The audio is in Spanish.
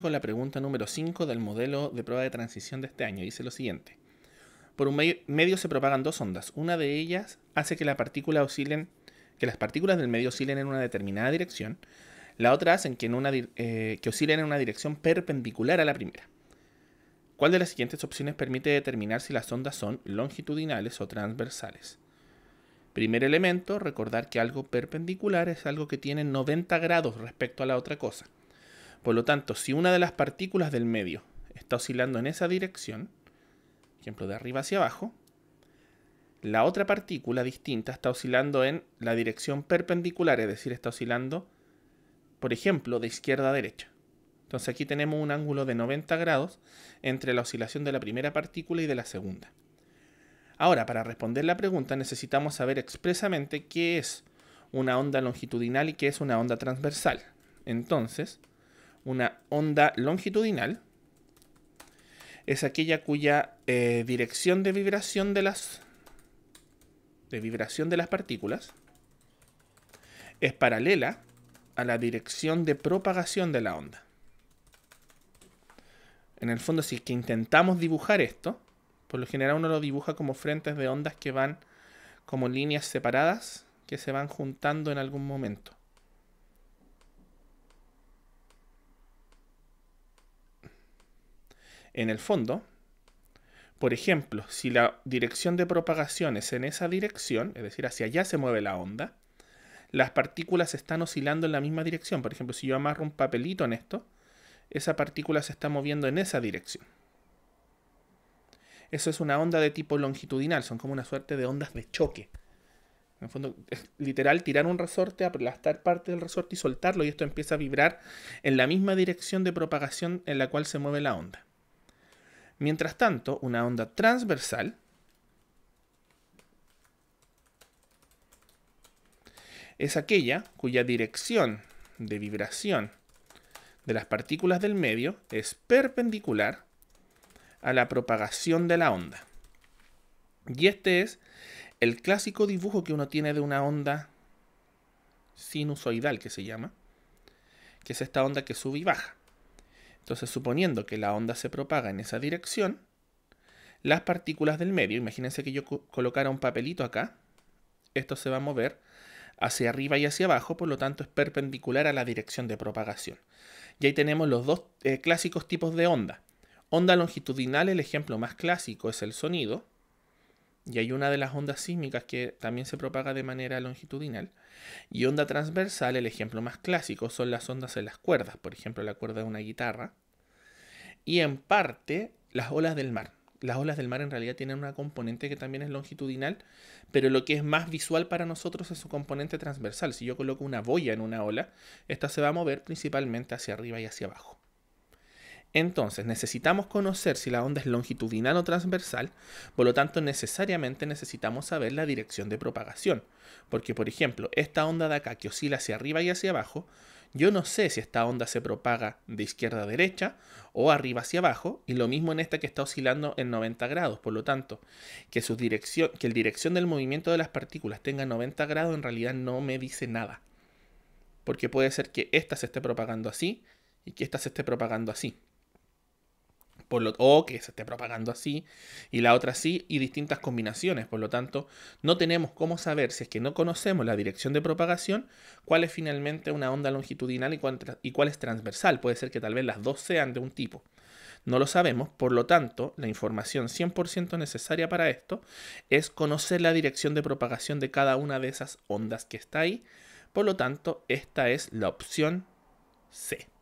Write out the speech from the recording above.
con la pregunta número 5 del modelo de prueba de transición de este año. Dice lo siguiente. Por un medio, se propagan dos ondas. Una de ellas hace que, las partículas del medio oscilen en una determinada dirección. La otra hace eh, que oscilen en una dirección perpendicular a la primera. ¿Cuál de las siguientes opciones permite determinar si las ondas son longitudinales o transversales? Primer elemento, recordar que algo perpendicular es algo que tiene 90 grados respecto a la otra cosa. Por lo tanto, si una de las partículas del medio está oscilando en esa dirección, ejemplo, de arriba hacia abajo, la otra partícula distinta está oscilando en la dirección perpendicular, es decir, está oscilando, por ejemplo, de izquierda a derecha. Entonces aquí tenemos un ángulo de 90 grados entre la oscilación de la primera partícula y de la segunda. Ahora, para responder la pregunta necesitamos saber expresamente qué es una onda longitudinal y qué es una onda transversal. Entonces, una onda longitudinal es aquella cuya eh, dirección de vibración de las de vibración de las partículas es paralela a la dirección de propagación de la onda. En el fondo, si es que intentamos dibujar esto, por lo general uno lo dibuja como frentes de ondas que van como líneas separadas que se van juntando en algún momento. en el fondo, por ejemplo, si la dirección de propagación es en esa dirección, es decir, hacia allá se mueve la onda, las partículas están oscilando en la misma dirección. Por ejemplo, si yo amarro un papelito en esto, esa partícula se está moviendo en esa dirección. Eso es una onda de tipo longitudinal, son como una suerte de ondas de choque. En el fondo, es literal tirar un resorte, aplastar parte del resorte y soltarlo, y esto empieza a vibrar en la misma dirección de propagación en la cual se mueve la onda. Mientras tanto, una onda transversal es aquella cuya dirección de vibración de las partículas del medio es perpendicular a la propagación de la onda. Y este es el clásico dibujo que uno tiene de una onda sinusoidal que se llama, que es esta onda que sube y baja. Entonces, suponiendo que la onda se propaga en esa dirección, las partículas del medio, imagínense que yo colocara un papelito acá, esto se va a mover hacia arriba y hacia abajo, por lo tanto es perpendicular a la dirección de propagación. Y ahí tenemos los dos eh, clásicos tipos de onda. Onda longitudinal, el ejemplo más clásico es el sonido, y hay una de las ondas sísmicas que también se propaga de manera longitudinal. Y onda transversal, el ejemplo más clásico, son las ondas en las cuerdas, por ejemplo la cuerda de una guitarra. Y en parte las olas del mar. Las olas del mar en realidad tienen una componente que también es longitudinal, pero lo que es más visual para nosotros es su componente transversal. Si yo coloco una boya en una ola, esta se va a mover principalmente hacia arriba y hacia abajo. Entonces, necesitamos conocer si la onda es longitudinal o transversal, por lo tanto, necesariamente necesitamos saber la dirección de propagación. Porque, por ejemplo, esta onda de acá que oscila hacia arriba y hacia abajo, yo no sé si esta onda se propaga de izquierda a derecha o arriba hacia abajo, y lo mismo en esta que está oscilando en 90 grados. Por lo tanto, que, su dirección, que el dirección del movimiento de las partículas tenga 90 grados en realidad no me dice nada. Porque puede ser que esta se esté propagando así y que esta se esté propagando así. Por lo, o que se esté propagando así y la otra así y distintas combinaciones. Por lo tanto, no tenemos cómo saber, si es que no conocemos la dirección de propagación, cuál es finalmente una onda longitudinal y y cuál es transversal. Puede ser que tal vez las dos sean de un tipo. No lo sabemos, por lo tanto, la información 100% necesaria para esto es conocer la dirección de propagación de cada una de esas ondas que está ahí. Por lo tanto, esta es la opción C.